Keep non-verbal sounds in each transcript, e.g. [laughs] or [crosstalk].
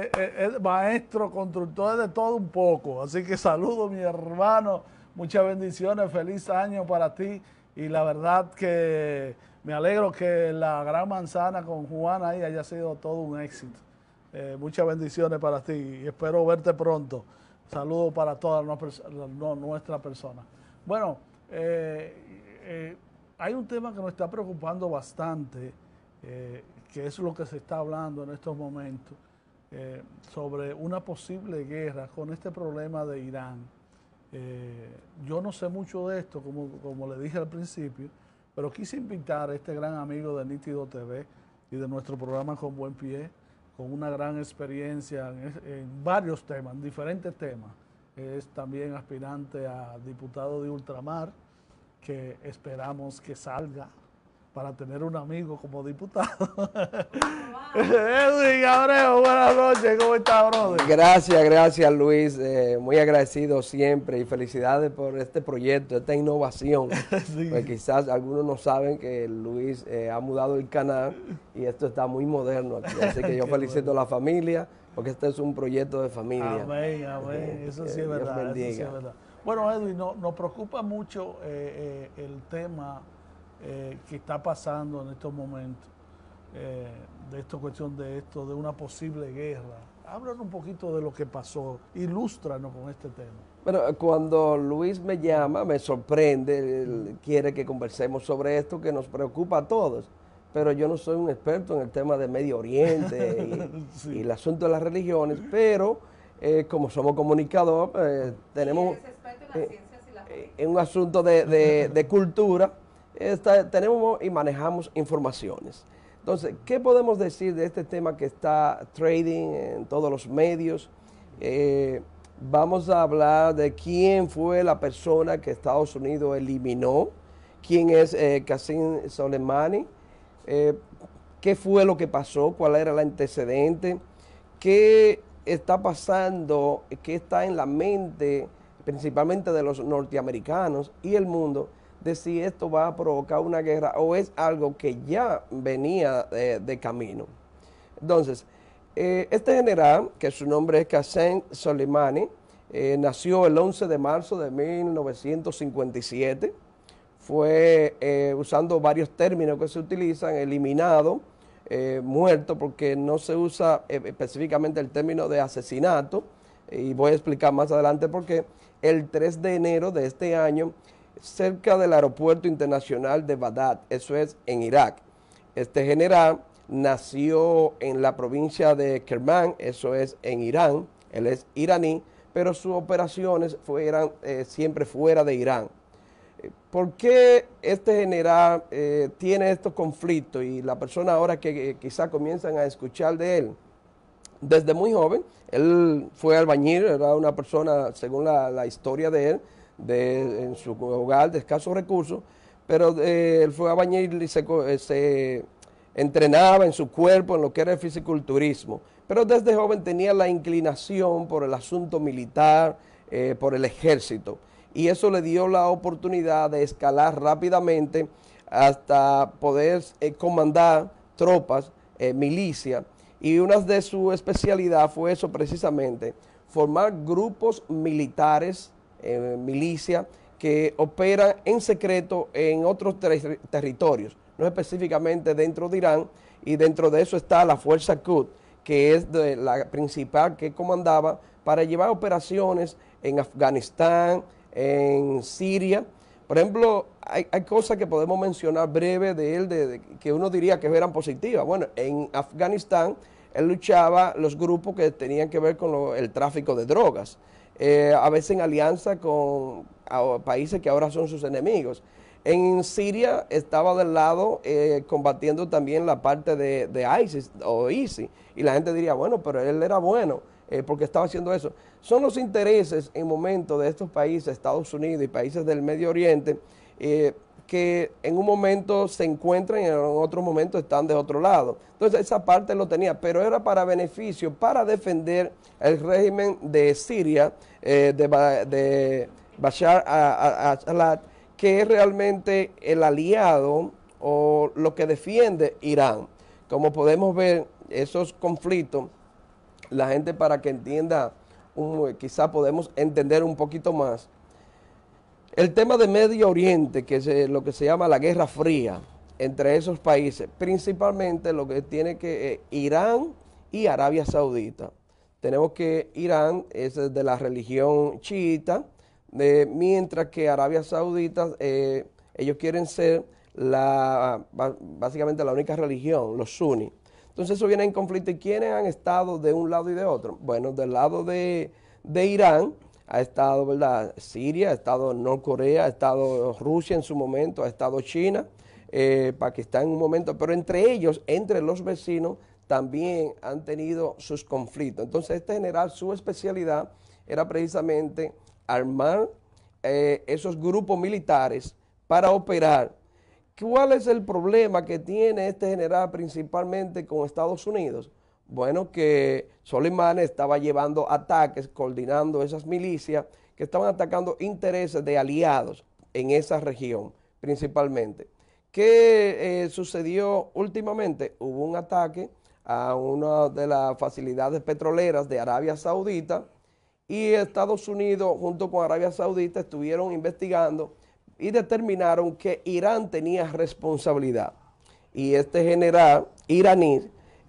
es eh, eh, maestro, constructor de todo un poco. Así que saludo mi hermano, muchas bendiciones, feliz año para ti. Y la verdad que me alegro que la gran manzana con Juana ahí haya sido todo un éxito. Eh, muchas bendiciones para ti y espero verte pronto. saludo para todas nuestra persona. Bueno, hay un tema que nos está preocupando bastante, que es lo que se está hablando en estos momentos eh, sobre una posible guerra con este problema de Irán. Eh, yo no sé mucho de esto, como, le dije al principio, pero quise invitar a este gran amigo de Nítido TV y de nuestro programa Con Buen Pie, con una gran experiencia en, en varios temas, en diferentes temas. Es también aspirante a diputado de Ultramar, que esperamos que salga para tener un amigo como diputado. [laughs] Edwin Abreu, buenas noches, ¿cómo estás, brother? Gracias, gracias, Luis. Eh, muy agradecido siempre y felicidades por este proyecto, esta innovación. [laughs] Pues quizás algunos no saben que Luis eh, ha mudado el canal y esto está muy moderno aquí. [laughs] Así que yo felicito a la familia porque este es un proyecto de familia. Amén, amén. Eh, eso sí es verdad. Eso Bueno, Edwin, no, nos preocupa mucho el tema eh, que está pasando en estos momentos, eh, de esta cuestión de esto, de una posible guerra. Háblanos un poquito de lo que pasó, ilústranos con este tema. Bueno, cuando Luis me llama, me sorprende, quiere que conversemos sobre esto que nos preocupa a todos, pero yo no soy un experto en el tema de Medio Oriente [laughs] y, el asunto de las religiones, pero eh, como somos comunicadores, eh, tenemos... En, un asunto de, de cultura, tenemos y manejamos informaciones. Entonces, ¿qué podemos decir de este tema que está trading en todos los medios? Eh, vamos a hablar de quién fue la persona que Estados Unidos eliminó, quién es eh, Soleimani, eh, qué fue lo que pasó, cuál era el antecedente, qué está pasando, qué está en la mente principalmente de los norteamericanos y el mundo de si esto va a provocar una guerra o es algo que ya venía de, camino. Entonces, eh, este general, que su nombre es Qasem Soleimani, eh, nació el 11 de marzo de 1957, fue, eh, usando varios términos que se utilizan, eliminado, muerto, porque no se usa específicamente el término de asesinato, y voy a explicar más adelante por qué, el 3 de enero de este año, cerca del aeropuerto internacional de Bagdad, eso es en Irak. Este general nació en la provincia de Kerman, eso es en Irán, él es iraní, pero sus operaciones fueron eh, siempre fuera de Irán. ¿Por qué este general eh, tiene estos conflictos y la persona ahora que, eh, quizá comienzan a escuchar de él? Desde muy joven, él fue albañil, era una persona, según la historia de él, de, en su hogar de escasos recursos, pero eh, él fue a bañar y eh, se, entrenaba en su cuerpo en lo que era el fisiculturismo. Pero desde joven tenía la inclinación por el asunto militar, eh, por el ejército. Y eso le dio la oportunidad de escalar rápidamente hasta poder comandar tropas, milicia Y una de su especialidad fue eso precisamente, formar grupos militares milicia que opera en secreto en otros territorios, no específicamente dentro de Irán, y dentro de eso está la Fuerza Qud, que es la principal que comandaba para llevar operaciones en Afganistán, en Siria. Por ejemplo, hay, cosas que podemos mencionar breve de él que uno diría que eran positivas. Bueno, en Afganistán él luchaba los grupos que tenían que ver con el tráfico de drogas. Eh, a veces en alianza con países que ahora son sus enemigos. En Siria estaba del lado eh, combatiendo también la parte de, de, ISIS o ISIS. Y la gente diría, bueno, pero él era bueno eh, porque estaba haciendo eso. Son los intereses en momentos de estos países, Estados Unidos y países del Medio Oriente, que en un momento se encuentran y en otro momento están de otro lado. Entonces esa parte lo tenía, pero era para beneficio, para defender el régimen de Siria eh, de, Bashar al-Assad, que es realmente el aliado o lo que defiende Irán. Como podemos ver, esos conflictos, la gente para que entienda, quizá podemos entender un poquito más. El tema de Medio Oriente, que es eh, lo que se llama la Guerra Fría entre esos países, principalmente lo que tiene que eh, Irán y Arabia Saudita. Tenemos que Irán es de la religión chiita, mientras que Arabia Saudita, eh, ellos quieren ser la, básicamente la única religión, los sunnis. Entonces eso viene en conflicto. ¿Y quiénes han estado de un lado y de otro? Bueno, del lado de, Irán ha estado, ¿verdad? Siria, ha estado Corea, ha estado Rusia en su momento, ha estado China, eh, Pakistán en un momento, pero entre ellos, entre los vecinos, también han tenido sus conflictos. Entonces este general, su especialidad era precisamente armar eh, esos grupos militares para operar. ¿Cuál es el problema que tiene este general principalmente con Estados Unidos? Bueno, que Soleimán estaba llevando ataques, coordinando esas milicias que estaban atacando intereses de aliados en esa región principalmente. ¿Qué eh, sucedió últimamente? Hubo un ataque a una de las facilidades petroleras de Arabia Saudita y Estados Unidos junto con Arabia Saudita estuvieron investigando y determinaron que Irán tenía responsabilidad. Y este general iraní,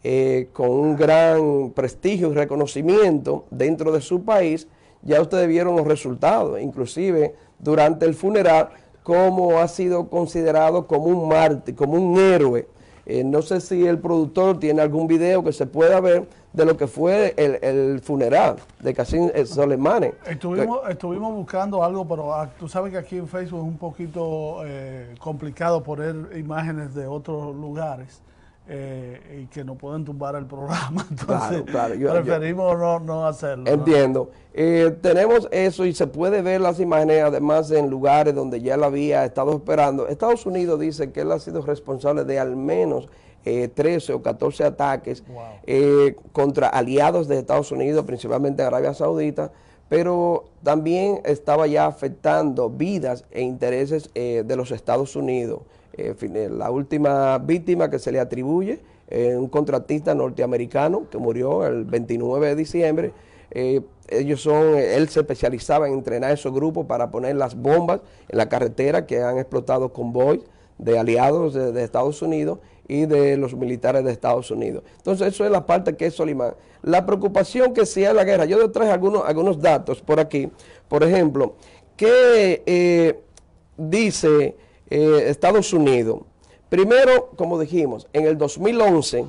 eh, con un gran prestigio y reconocimiento dentro de su país, ya ustedes vieron los resultados, inclusive durante el funeral, cómo ha sido considerado como un mártir, como un héroe eh, no sé si el productor tiene algún video que se pueda ver de lo que fue el, funeral de Casim eh, Soleimani. Estuvimos, estuvimos buscando algo, pero ah, tú sabes que aquí en Facebook es un poquito eh, complicado poner imágenes de otros lugares. Eh, y que no pueden tumbar el programa. [laughs] Entonces, preferimos no, no, hacerlo. Entiendo. Eh, tenemos eso y se puede ver las imágenes además en lugares donde ya la había estado esperando. Estados Unidos dice que él ha sido responsable de al menos eh, 13 o 14 ataques eh, contra aliados de Estados Unidos, principalmente Arabia Saudita, pero también estaba ya afectando vidas e intereses de los Estados Unidos. Eh, la última víctima que se le atribuye, es un contratista norteamericano que murió el 29 de diciembre. Eh, ellos son, eh, él se especializaba en entrenar esos grupos para poner las bombas en la carretera que han explotado convoy de aliados de, Estados Unidos y de los militares de Estados Unidos. Entonces, eso es la parte que es Solimán. La preocupación que sea la guerra, yo les traje algunos, algunos datos por aquí. Por ejemplo, qué dice eh, Estados Unidos. Primero, como dijimos, en el 2011,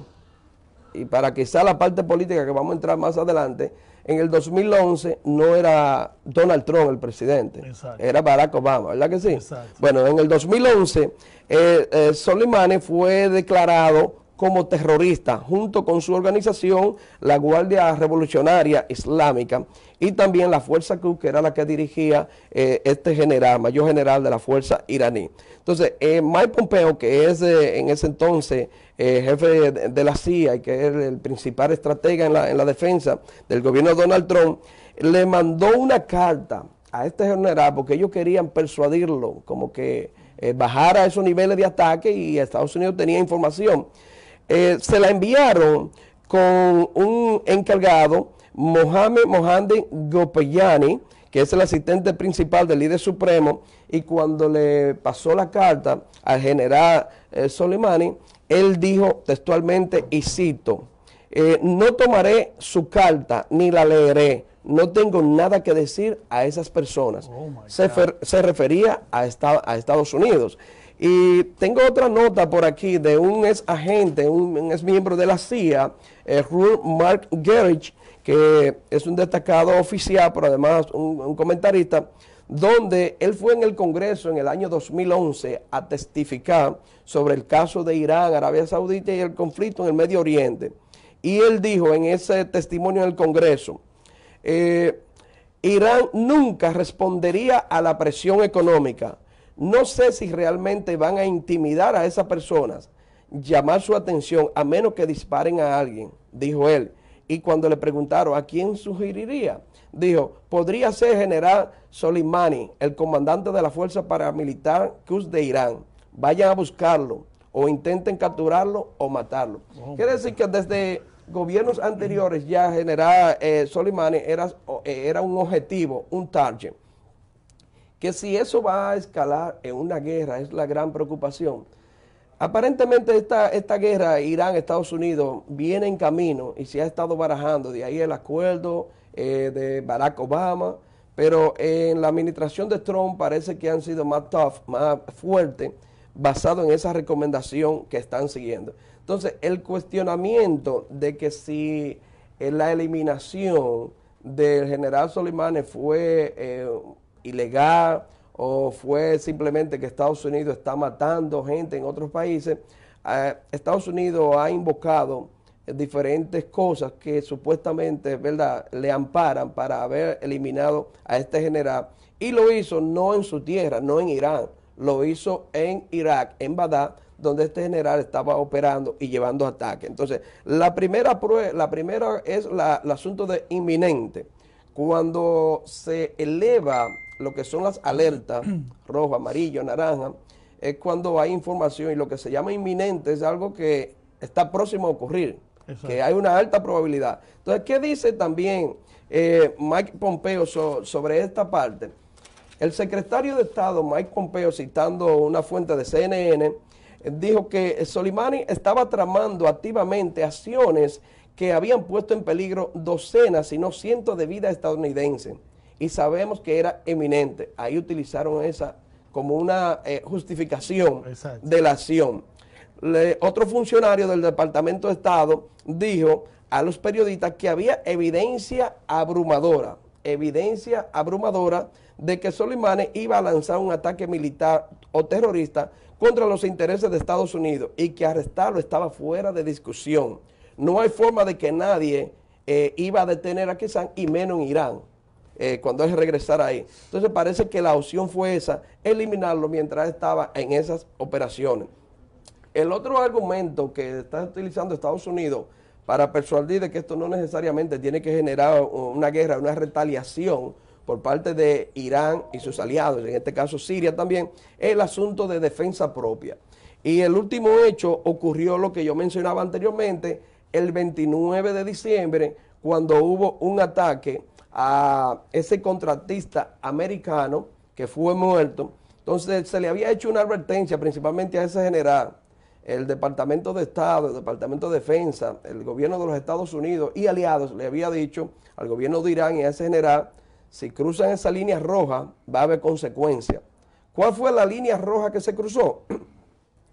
y para quizá la parte política que vamos a entrar más adelante, en el 2011 no era Donald Trump el presidente, era Barack Obama, ¿verdad que sí? Bueno, en el 2011 eh, eh, Soleimani fue declarado como terrorista junto con su organización, la Guardia Revolucionaria Islámica, y también la Fuerza Cruz, que era la que dirigía eh, este general, mayor general de la Fuerza iraní. Entonces, eh, Mike Pompeo, que es eh, en ese entonces jefe de, la CIA y que es el, principal estratega en la, defensa del gobierno de Donald Trump, le mandó una carta a este general porque ellos querían persuadirlo, como que bajara esos niveles de ataque y Estados Unidos tenía información. Eh, se la enviaron con un encargado, Mohamed Mohamed Gopayani, que es el asistente principal del líder supremo, y cuando le pasó la carta al general eh, Soleimani, él dijo textualmente, y cito, eh, no tomaré su carta ni la leeré, no tengo nada que decir a esas personas. Oh se, refería a, a Estados Unidos. Y tengo otra nota por aquí de un ex agente, un, ex miembro de la CIA, Ruth Mark Gerich, que es un destacado oficial, pero además un, comentarista, donde él fue en el Congreso en el año 2011 a testificar sobre el caso de Irán, Arabia Saudita y el conflicto en el Medio Oriente. Y él dijo en ese testimonio en el Congreso, eh, Irán nunca respondería a la presión económica no sé si realmente van a intimidar a esas personas, llamar su atención, a menos que disparen a alguien, dijo él. Y cuando le preguntaron a quién sugeriría, dijo, podría ser general Soleimani, el comandante de la fuerza paramilitar Cus de Irán. Vayan a buscarlo o intenten capturarlo o matarlo. Oh, Quiere decir que desde gobiernos anteriores ya general eh, Soleimani era, eh, era un objetivo, un target que si eso va a escalar en una guerra, es la gran preocupación. Aparentemente esta, esta guerra Irán-Estados Unidos viene en camino y se ha estado barajando, de ahí el acuerdo eh, de Barack Obama, pero en la administración de Trump parece que han sido más tough, más fuertes, basado en esa recomendación que están siguiendo. Entonces, el cuestionamiento de que si eh, la eliminación del general Soleimani fue eh, ilegal o fue simplemente que Estados Unidos está matando gente en otros países, eh, Estados Unidos ha invocado diferentes cosas que supuestamente ¿verdad? le amparan para haber eliminado a este general. Y lo hizo no en su tierra, no en Irán, lo hizo en Irak, en Bagdad, donde este general estaba operando y llevando ataques. Entonces, la primera, prueba, la primera es el asunto de inminente. Cuando se eleva lo que son las alertas, [clears throat] rojo, amarillo, naranja, es cuando hay información y lo que se llama inminente es algo que está próximo a ocurrir, que hay una alta probabilidad. Entonces, ¿qué dice también eh, Mike Pompeo sobre esta parte? El secretario de Estado, Mike Pompeo, citando una fuente de CNN, dijo que Soleimani estaba tramando activamente acciones que habían puesto en peligro docenas, si no cientos de vidas estadounidenses y sabemos que era eminente. Ahí utilizaron esa como una eh, justificación de la acción. otro funcionario del Departamento de Estado dijo a los periodistas que había evidencia abrumadora, evidencia abrumadora de que Soleimani iba a lanzar un ataque militar o terrorista contra los intereses de Estados Unidos y que arrestarlo estaba fuera de discusión. No hay forma de que nadie eh, iba a detener a Kesan y menos en Irán. Eh, cuando es regresar ahí. Entonces parece que la opción fue esa, eliminarlo mientras estaba en esas operaciones. El otro argumento que está utilizando Estados Unidos para persuadir de que esto no necesariamente tiene que generar una guerra, una retaliación por parte de Irán y sus aliados, en este caso Siria también, es el asunto de defensa propia. Y el último hecho ocurrió lo que yo mencionaba anteriormente, el 29 de diciembre, cuando hubo un ataque a ese contratista americano que fue muerto. Entonces se le había hecho una advertencia principalmente a ese general, el Departamento de Estado, el Departamento de Defensa, el gobierno de los Estados Unidos y aliados le había dicho al gobierno de Irán y a ese general, si cruzan esa línea roja va a haber consecuencias. ¿Cuál fue la línea roja que se cruzó? [clears throat]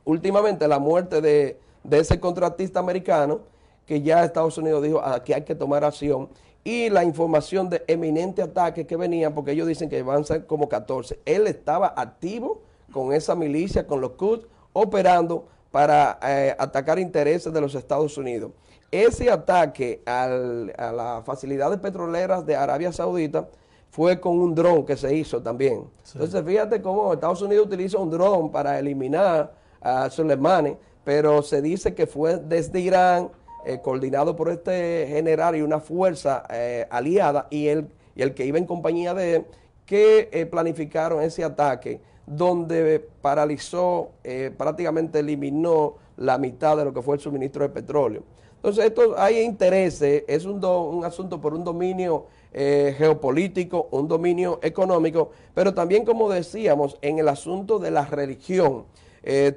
Últimamente la muerte de, ese contratista americano que ya Estados Unidos dijo ah, aquí que hay que tomar acción y la información de eminente ataque que venían, porque ellos dicen que ser como 14. Él estaba activo con esa milicia, con los Quds, operando para eh, atacar intereses de los Estados Unidos. Ese ataque a las facilidades petroleras de Arabia Saudita fue con un dron que se hizo también. Entonces fíjate cómo Estados Unidos utiliza un dron para eliminar a Soleimani, pero se dice que fue desde Irán, eh, coordinado por este general y una fuerza eh, aliada y el, y el que iba en compañía de él, que eh, planificaron ese ataque donde paralizó, prácticamente eliminó la mitad de lo que fue el suministro de petróleo. Entonces, esto hay intereses, es un, un asunto por un dominio geopolítico, un dominio económico, pero también, como decíamos, en el asunto de la religión.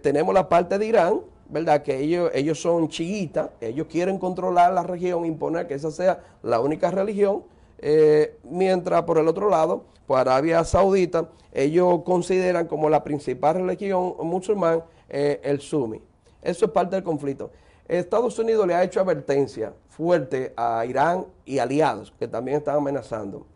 tenemos la parte de Irán, ¿verdad? Que ellos, ellos son chiitas, ellos quieren controlar la región, imponer que esa sea la única religión, eh, mientras por el otro lado, pues Arabia Saudita, ellos consideran como la principal religión musulmán eh, el sumi. Eso es parte del conflicto. Estados Unidos le ha hecho advertencia fuerte a Irán y aliados que también están amenazando.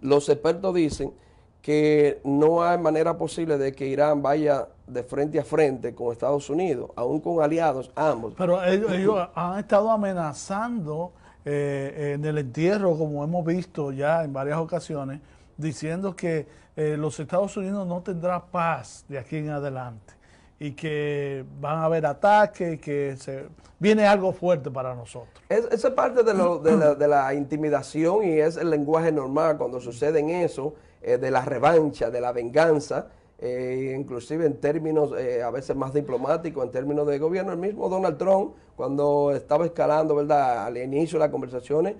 Los expertos dicen que no hay manera posible de que Irán vaya de frente a frente con Estados Unidos, aún con aliados, ambos. Pero ellos, han estado amenazando eh, eh, en el entierro, como hemos visto ya en varias ocasiones, diciendo que eh, los Estados Unidos no tendrá paz de aquí en adelante y que van a haber ataques, que se, viene algo fuerte para nosotros. Es, parte de, de, la, de la intimidación y es el lenguaje normal cuando suceden eso eh, de la revancha, de la venganza, eh, inclusive en términos eh, a veces más diplomáticos, en términos de gobierno. El mismo Donald Trump, cuando estaba escalando, ¿verdad?, al inicio de las conversaciones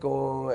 con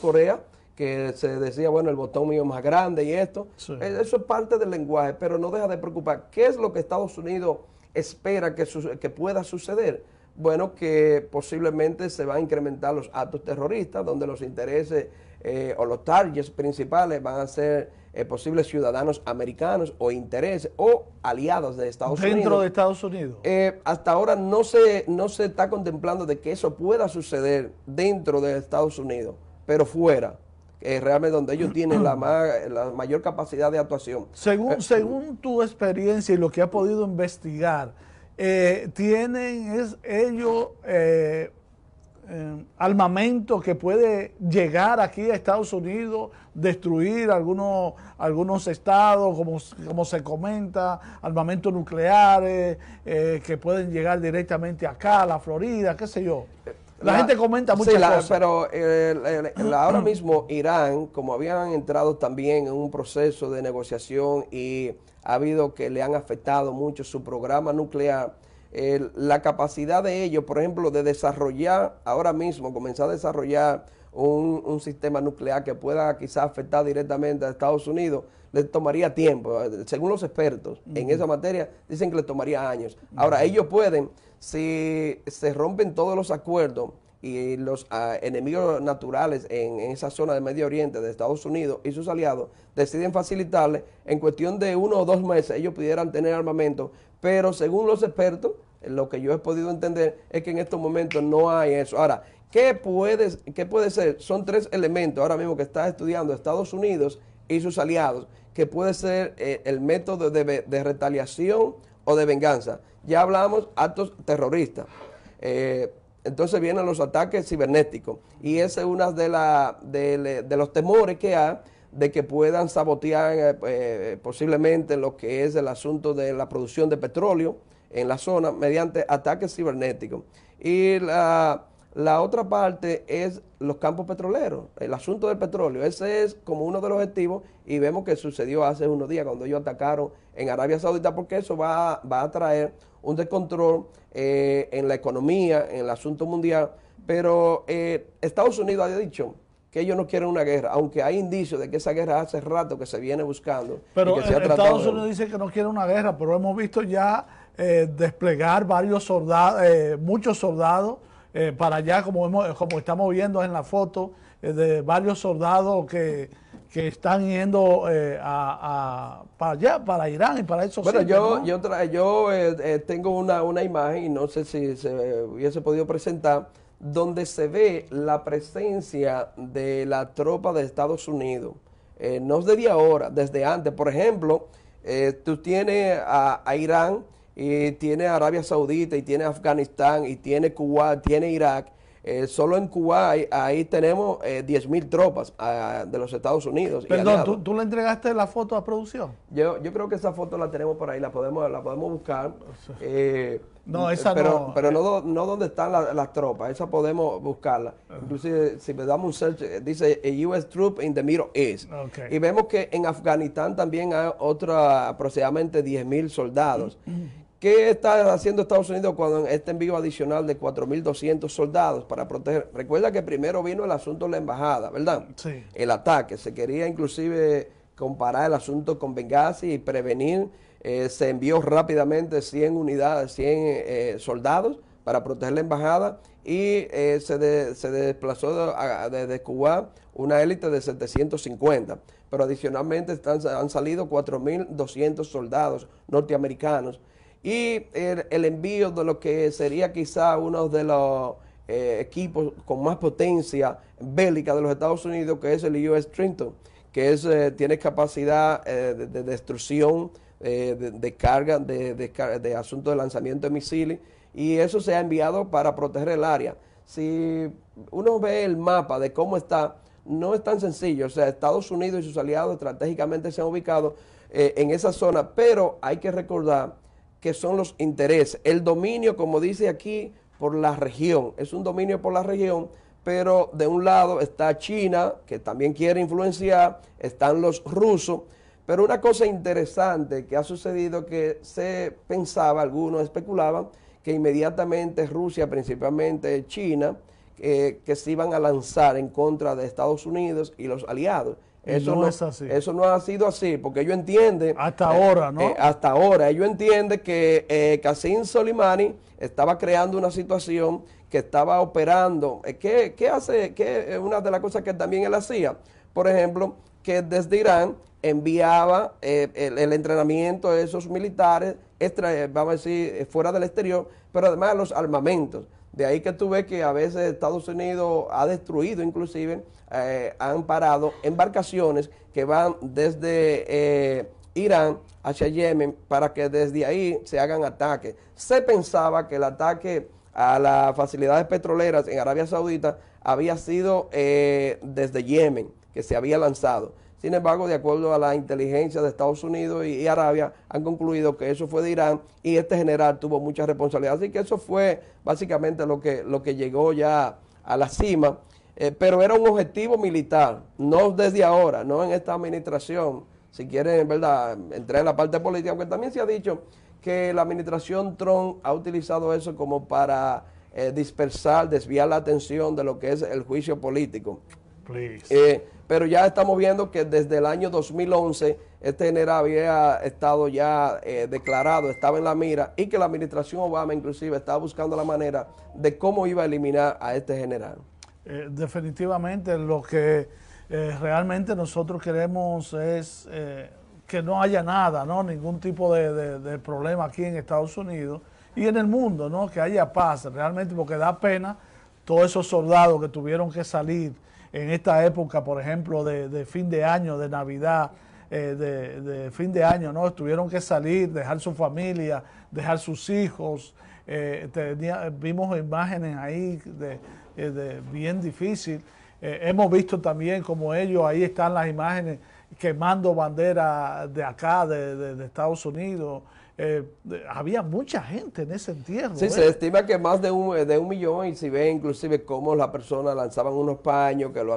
Corea que se decía, bueno, el botón mío más grande y esto. Eso es parte del lenguaje, pero no deja de preocupar. ¿Qué es lo que Estados Unidos espera que, que pueda suceder? Bueno, que posiblemente se van a incrementar los actos terroristas, donde los intereses eh, o los targets principales van a ser eh, posibles ciudadanos americanos o intereses o aliados de Estados Unidos. Dentro de Estados Unidos. Eh, hasta ahora no se, no se está contemplando de que eso pueda suceder dentro de Estados Unidos, pero fuera, que es realmente donde ellos tienen la, la mayor capacidad de actuación. Según, según tu experiencia y lo que ha podido investigar, ¿tienen es, ellos eh, armamento que puede llegar aquí a Estados Unidos, destruir algunos, algunos estados, como, como se comenta, armamentos nuclear, eh, que pueden llegar directamente acá, a la Florida, qué sé yo. La, gente comenta muchas Pero eh, ahora mismo Irán, como habían entrado también en un proceso de negociación y ha habido que le han afectado mucho su programa nuclear, eh, la capacidad de ellos, por ejemplo, de desarrollar ahora mismo, comenzar a desarrollar un, sistema nuclear que pueda quizás afectar directamente a Estados Unidos, les tomaría tiempo. Según los expertos en esa materia, dicen que les tomaría años. Ahora, ellos pueden, si se rompen todos los acuerdos y los ah, enemigos naturales en, esa zona del Medio Oriente de Estados Unidos y sus aliados deciden facilitarle, en cuestión de uno o dos meses ellos pudieran tener armamento, pero según los expertos, lo que yo he podido entender es que en estos momentos no hay eso. Ahora, ¿qué puede, qué puede ser? Son tres elementos ahora mismo que está estudiando Estados Unidos y sus aliados, que puede ser eh, el método de, de, retaliación o de venganza. Ya hablamos actos terroristas. Eh, entonces vienen los ataques cibernéticos y ese es uno de, de, los temores que hay de que puedan sabotear eh, eh, posiblemente lo que es el asunto de la producción de petróleo en la zona mediante ataques cibernéticos. Y la, la otra parte es los campos petroleros, el asunto del petróleo. Ese es como uno de los objetivos y vemos que sucedió hace unos días cuando ellos atacaron en Arabia Saudita porque eso va, a traer un descontrol eh, en la economía, en el asunto mundial. Pero eh, Estados Unidos ha dicho que ellos no quieren una guerra, aunque hay indicios de que esa guerra hace rato que se viene buscando. Pero eh, Estados Unidos dice que no quiere una guerra, pero hemos visto ya desplegar varios soldados, muchos soldados eh, para allá, como, como estamos viendo en la foto, eh, de varios soldados que, están yendo eh, a, para allá, para Irán y para esos Bueno, yo, yo, tengo una, imagen, no sé si se hubiese podido presentar, donde se ve la presencia de la tropa de Estados Unidos. no desde ahora, desde antes. Por ejemplo, tú tienes a Irán y tiene Arabia Saudita y tiene Afganistán y tiene Cuba, tiene Irak. Eh, solo en Cuba ahí, tenemos 10.000 eh, tropas ah, de los Estados Unidos. Perdón, ¿tú, le entregaste la foto a producción? Yo, yo creo que esa foto la tenemos por ahí, la podemos, la podemos buscar. [laughs] Eh, no, esa pero, no. Pero no, no donde están las tropas, esa podemos buscarla. Inclusive si me damos un search, dice US Troop in the Middle East. Y vemos que en Afganistán también hay otra aproximadamente 10.000 soldados. [clears throat] ¿Qué está haciendo Estados Unidos cuando este envío adicional de 4.200 soldados para proteger? Recuerda que primero vino el asunto de la embajada, ¿verdad? Sí. El ataque. Se quería inclusive comparar el asunto con Benghazi y prevenir. Eh, se envió rápidamente 100 unidades, 100 eh, soldados para proteger la embajada y eh, se, desplazó desde Cuba una élite de 750. Pero adicionalmente están, han salido 4.200 soldados norteamericanos y el, envío de lo que sería quizá uno de los eh, equipos con más potencia bélica de los Estados Unidos, que es el US Trinton, que es, eh, tiene capacidad eh, de, destrucción, de, carga, de, de asunto de lanzamiento de misiles, y eso se ha enviado para proteger el área. Si uno ve el mapa de cómo está, no es tan sencillo. O sea, Estados Unidos y sus aliados estratégicamente se han ubicado en esa zona, pero hay que recordar que son los intereses. El dominio, como dice aquí, por la región. Es un dominio por la región, pero de un lado está China, que también quiere influenciar, están los rusos. Pero una cosa interesante que ha sucedido que se pensaba, algunos especulaban, que inmediatamente Rusia, principalmente China, eh, que se iban a lanzar en contra de Estados Unidos y los aliados. Eso no, es así. Eso no ha sido así, porque ellos entienden. Hasta eh, ahora, ¿no? Eh, hasta ahora. Ellos entienden que eh, Qasim Soleimani estaba creando una situación que estaba operando. Eh, ¿Qué, hace? una de las cosas que también él hacía, por ejemplo, que desde Irán enviaba el, entrenamiento de esos militares, extra, vamos a decir, fuera del exterior, pero además los armamentos. De ahí que tú ves que a veces Estados Unidos ha destruido inclusive, eh, han parado embarcaciones que van desde eh, Irán hacia Yemen para que desde ahí se hagan ataques. Se pensaba que el ataque a las facilidades petroleras en Arabia Saudita había sido eh, desde Yemen, que se había lanzado sin embargo, de acuerdo a la inteligencia de Estados Unidos y, Arabia, han concluido que eso fue de Irán y este general tuvo mucha responsabilidad. Así que eso fue básicamente lo que, lo que llegó ya a la cima. Eh, pero era un objetivo militar, no desde ahora, no en esta administración. Si quieren, en verdad, entrar en la parte política, porque también se ha dicho que la administración Trump ha utilizado eso como para eh, dispersar, desviar la atención de lo que es el juicio político. Please. Eh, pero ya estamos viendo que desde el año 2011 este general había estado ya eh, declarado, estaba en la mira y que la administración Obama inclusive estaba buscando la manera de cómo iba a eliminar a este general. Eh, definitivamente lo que eh, realmente nosotros queremos es que no haya nada, ¿no? ningún tipo de, de, problema aquí en Estados Unidos y en el mundo, ¿no? que haya paz realmente porque da pena todos esos soldados que tuvieron que salir en esta época, por ejemplo, de, fin de año, de Navidad, eh, de, fin de año, ¿no? Tuvieron que salir, dejar su familia, dejar sus hijos. Eh, vimos imágenes ahí de, eh, bien difícil. hemos visto también como ellos, ahí están las imágenes quemando bandera de acá, de Estados Unidos eh, había mucha gente en ese entierro. Sí, se ¿eh? estima que más de un, de un millón, y si ve inclusive cómo las personas lanzaban unos paños que lo,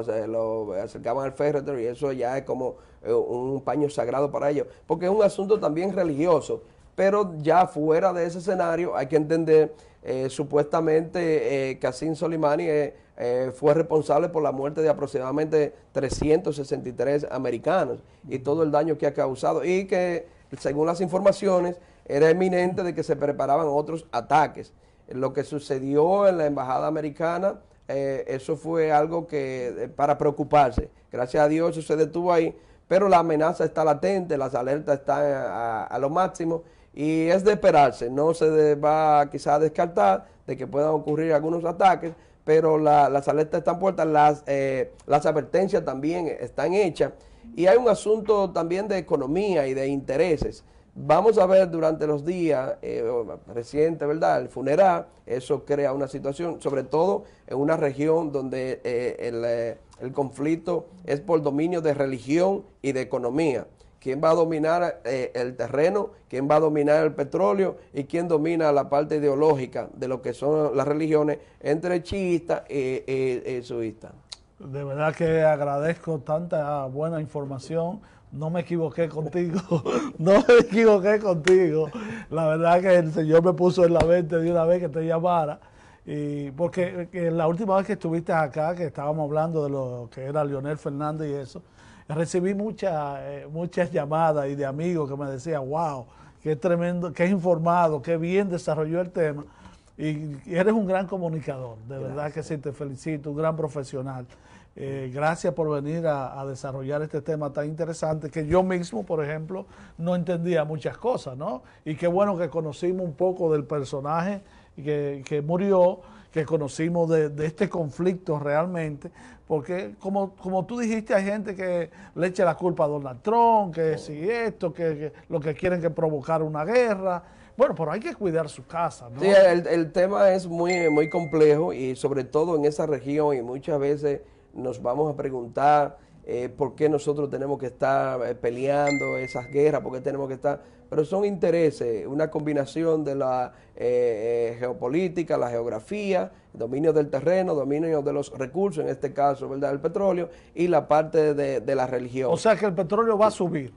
acercaban al féretro, y eso ya es como eh, un paño sagrado para ellos, porque es un asunto también religioso, pero ya fuera de ese escenario hay que entender, eh, supuestamente eh Soleimani fue responsable por la muerte de aproximadamente 363 americanos y todo el daño que ha causado, y que según las informaciones, era eminente de que se preparaban otros ataques. Lo que sucedió en la embajada americana, eh, eso fue algo que eh, para preocuparse. Gracias a Dios eso se detuvo ahí, pero la amenaza está latente, las alertas están a, lo máximo y es de esperarse. No se va quizá a descartar de que puedan ocurrir algunos ataques, pero las alertas están puertas, las, eh, las advertencias también están hechas. Y hay un asunto también de economía y de intereses. Vamos a ver durante los días eh, recientes, ¿verdad? El funeral, eso crea una situación, sobre todo en una región donde eh, eh, el, conflicto es por dominio de religión y de economía. ¿Quién va a dominar eh, el terreno? ¿Quién va a dominar el petróleo? ¿Y quién domina la parte ideológica de lo que son las religiones entre chiistas y, suísta. De verdad que agradezco tanta buena información no me equivoqué contigo, [laughs] no me equivoqué contigo. La verdad que el Señor me puso en la mente de una vez que te llamara, y porque eh, la última vez que estuviste acá, que estábamos hablando de lo que era Leonel Fernández y eso, recibí muchas eh, muchas llamadas y de amigos que me decían, wow, qué tremendo, qué informado, qué bien desarrolló el tema. Y eres un gran comunicador, de verdad que sí, te felicito, un gran profesional. Eh, gracias por venir a, desarrollar este tema tan interesante que yo mismo, por ejemplo, no entendía muchas cosas, ¿no? Y qué bueno que conocimos un poco del personaje que, murió, que conocimos de, este conflicto realmente, porque como, como tú dijiste, hay gente que le echa la culpa a Donald Trump, que si esto, que, lo que quieren que provocar una guerra. Bueno, pero hay que cuidar su casa, ¿no? Sí, el, el tema es muy, muy complejo y sobre todo en esa región y muchas veces nos vamos a preguntar eh, por qué nosotros tenemos que estar eh, peleando esas guerras, por qué tenemos que estar... Pero son intereses, una combinación de la eh, geopolítica, la geografía, dominio del terreno, dominio de los recursos, en este caso, ¿verdad? El petróleo y la parte de, de la religión. O sea que el petróleo va a subir.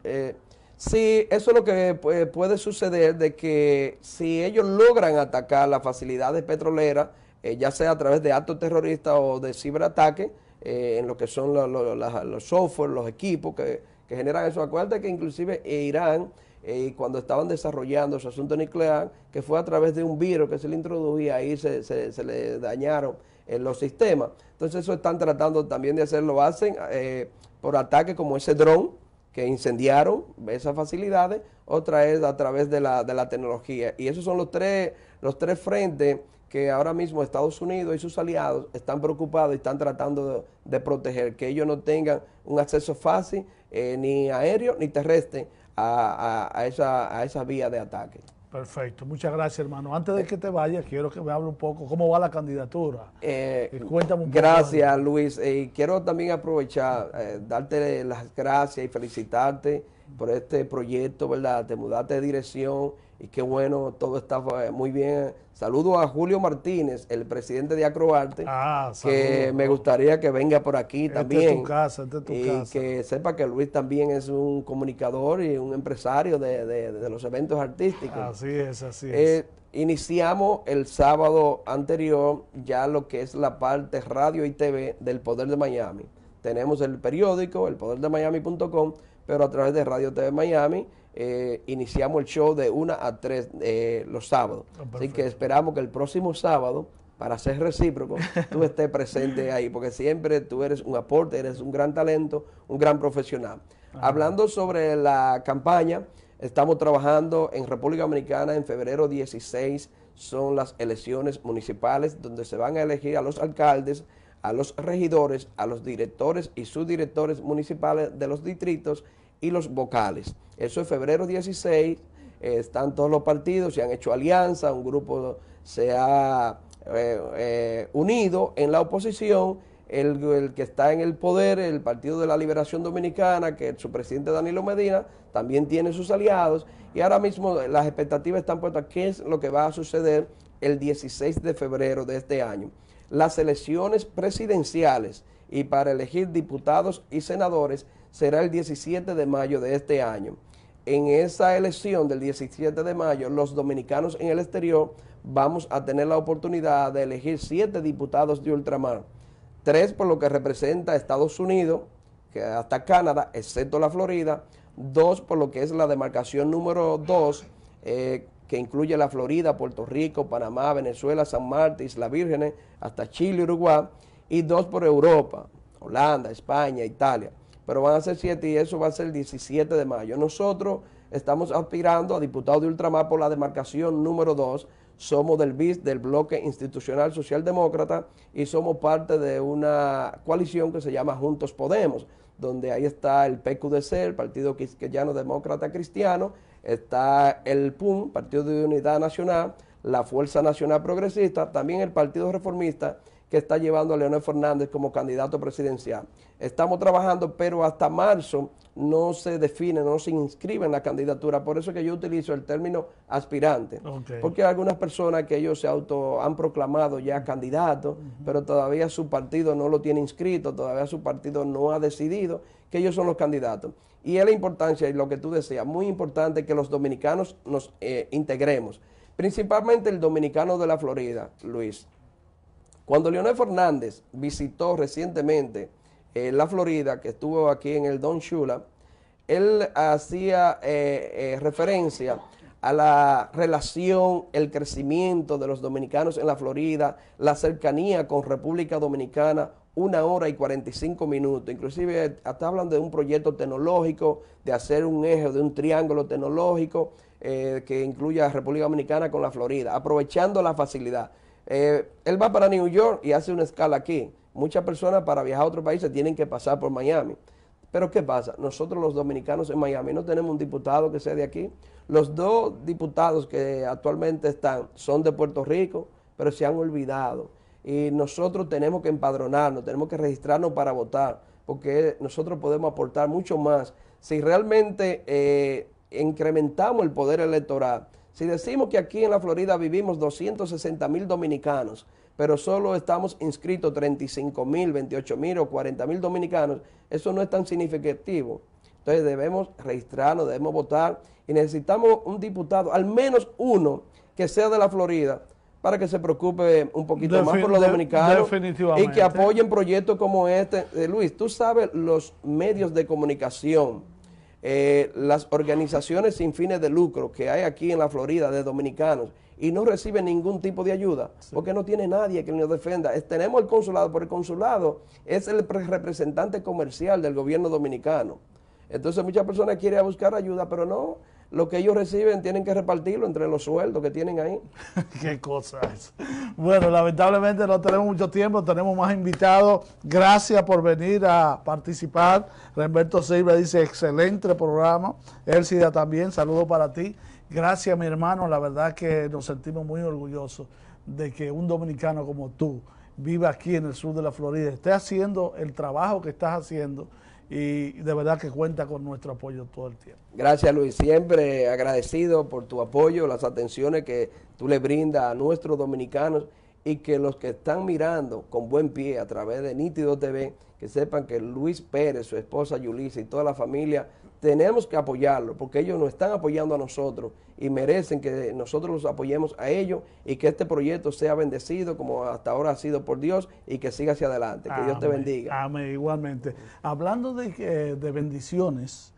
Sí, eso es lo que pues, puede suceder, de que si ellos logran atacar las facilidades petroleras, ya sea a través de actos terroristas o de ciberataque, eh, en lo que son los, los, los software, los equipos que, generan eso. Acuérdate que inclusive Irán, eh, cuando estaban desarrollando su asunto nuclear, que fue a través de un virus que se le introducía, ahí se, se, le dañaron eh, los sistemas. Entonces eso están tratando también de hacerlo, hacen por ataques como ese dron que incendiaron esas facilidades, otra es a través de la, de la tecnología. Y esos son los tres, los tres frentes que ahora mismo Estados Unidos y sus aliados están preocupados y están tratando de, proteger, que ellos no tengan un acceso fácil eh, ni aéreo ni terrestre a, esa, a esa vía de ataque. Perfecto, muchas gracias hermano. Antes de que te vayas, quiero que me hable un poco cómo va la candidatura. Eh, eh, cuéntame un gracias Luis, y quiero también aprovechar, darte las gracias y felicitarte por este proyecto, ¿verdad? Te mudaste de dirección y qué bueno, todo está eh, muy bien. Saludo a Julio Martínez, el presidente de Acroarte, ah, que me gustaría que venga por aquí este también. Es tu casa, este es tu y que sepa que Luis también es un comunicador y un empresario de, los eventos artísticos. Así es, así es. Eh, iniciamos el sábado anterior ya lo que es la parte radio y TV del Poder de Miami. Tenemos el periódico, el poder pero a través de Radio TV Miami eh, iniciamos el show de 1 a 3 eh, los sábados. Ah, Así que esperamos que el próximo sábado, para ser recíproco, [laughs] tú estés presente ahí, porque siempre tú eres un aporte, eres un gran talento, un gran profesional. Hablando sobre la campaña, estamos trabajando en República Dominicana en febrero 16, son las elecciones municipales donde se van a elegir a los alcaldes a los regidores, a los directores y subdirectores municipales de los distritos y los vocales. Eso es febrero 16, eh, están todos los partidos, se han hecho alianza, un grupo se ha eh, eh, unido en la oposición, el, que está en el poder, el Partido de la Liberación Dominicana, que su presidente Danilo Medina también tiene sus aliados, y ahora mismo las expectativas están puestas qué es lo que va a suceder el 16 de febrero de este año. Las elecciones presidenciales y para elegir diputados y senadores será el 17 de mayo de este año. En esa elección del 17 de mayo, los dominicanos en el exterior vamos a tener la oportunidad de elegir siete diputados de ultramar, tres por lo que representa Estados Unidos, hasta Canadá, excepto la Florida, dos por lo que es la demarcación número dos, eh, que incluye la Florida, Puerto Rico, Panamá, Venezuela, San Martín, Isla Vírgenes, hasta Chile, Uruguay, y dos por Europa, Holanda, España, Italia pero van a ser siete y eso va a ser el 17 de mayo. Nosotros estamos aspirando a diputado de ultramar por la demarcación número 2. Somos del BIS, del Bloque Institucional Socialdemócrata, y somos parte de una coalición que se llama Juntos Podemos, donde ahí está el PQDC, el Partido Quisqueyano Demócrata Cristiano, está el PUM, Partido de Unidad Nacional, la Fuerza Nacional Progresista, también el Partido Reformista, que está llevando a Leonel Fernández como candidato presidencial. Estamos trabajando, pero hasta marzo no se define, no se inscribe en la candidatura. Por eso que yo utilizo el término aspirante. Porque hay algunas personas que ellos se auto han proclamado ya candidatos, pero todavía su partido no lo tiene inscrito, todavía su partido no ha decidido que ellos son los candidatos. Y es la importancia, y lo que tú decías, muy importante que los dominicanos nos eh, integremos. Principalmente el dominicano de la Florida, Luis. Cuando Leonel Fernández visitó recientemente la Florida, que estuvo aquí en el Don Shula, él hacía eh, eh, referencia a la relación, el crecimiento de los dominicanos en la Florida, la cercanía con República Dominicana, una hora y 45 minutos. Inclusive hasta hablan de un proyecto tecnológico, de hacer un eje, de un triángulo tecnológico eh, que incluya a República Dominicana con la Florida, aprovechando la facilidad. él va para New York y hace una escala aquí Muchas personas para viajar a otro país se tienen que pasar por Miami. Pero ¿qué pasa? Nosotros los dominicanos en Miami no tenemos un diputado que sea de aquí. Los dos diputados que actualmente están son de Puerto Rico, pero se han olvidado. Y nosotros tenemos que empadronarnos, tenemos que registrarnos para votar, porque nosotros podemos aportar mucho más. Si realmente eh, incrementamos el poder electoral, si decimos que aquí en la Florida vivimos 260 mil dominicanos, pero solo estamos inscritos 35 mil, 28 mil o 40 mil dominicanos, eso no es tan significativo. Entonces debemos registrarnos, debemos votar y necesitamos un diputado, al menos uno que sea de la Florida, para que se preocupe un poquito más por los dominicanos y que apoyen proyectos como este. Eh, Luis, tú sabes los medios de comunicación eh, las organizaciones sin fines de lucro que hay aquí en la Florida de dominicanos y no reciben ningún tipo de ayuda porque no tiene nadie que nos defenda. Es, tenemos el consulado, pero el consulado es el representante comercial del gobierno dominicano. Entonces muchas personas quieren buscar ayuda, pero no, lo que ellos reciben tienen que repartirlo entre los sueldos que tienen ahí. [laughs] Qué cosa es. Bueno, lamentablemente no tenemos mucho tiempo, tenemos más invitados. Gracias por venir a participar. Renberto Silva dice, excelente programa. El Cida también, saludo para ti. Gracias, mi hermano. La verdad que nos sentimos muy orgullosos de que un dominicano como tú viva aquí en el sur de la Florida, esté haciendo el trabajo que estás haciendo y de verdad que cuenta con nuestro apoyo todo el tiempo. Gracias Luis, siempre agradecido por tu apoyo, las atenciones que tú le brindas a nuestros dominicanos y que los que están mirando con buen pie a través de Nítido TV, que sepan que Luis Pérez, su esposa Yulisa y toda la familia tenemos que apoyarlo, porque ellos nos están apoyando a nosotros y merecen que nosotros los apoyemos a ellos y que este proyecto sea bendecido como hasta ahora ha sido por Dios y que siga hacia adelante. Que Dios te bendiga. Amén, igualmente. Hablando de, de bendiciones,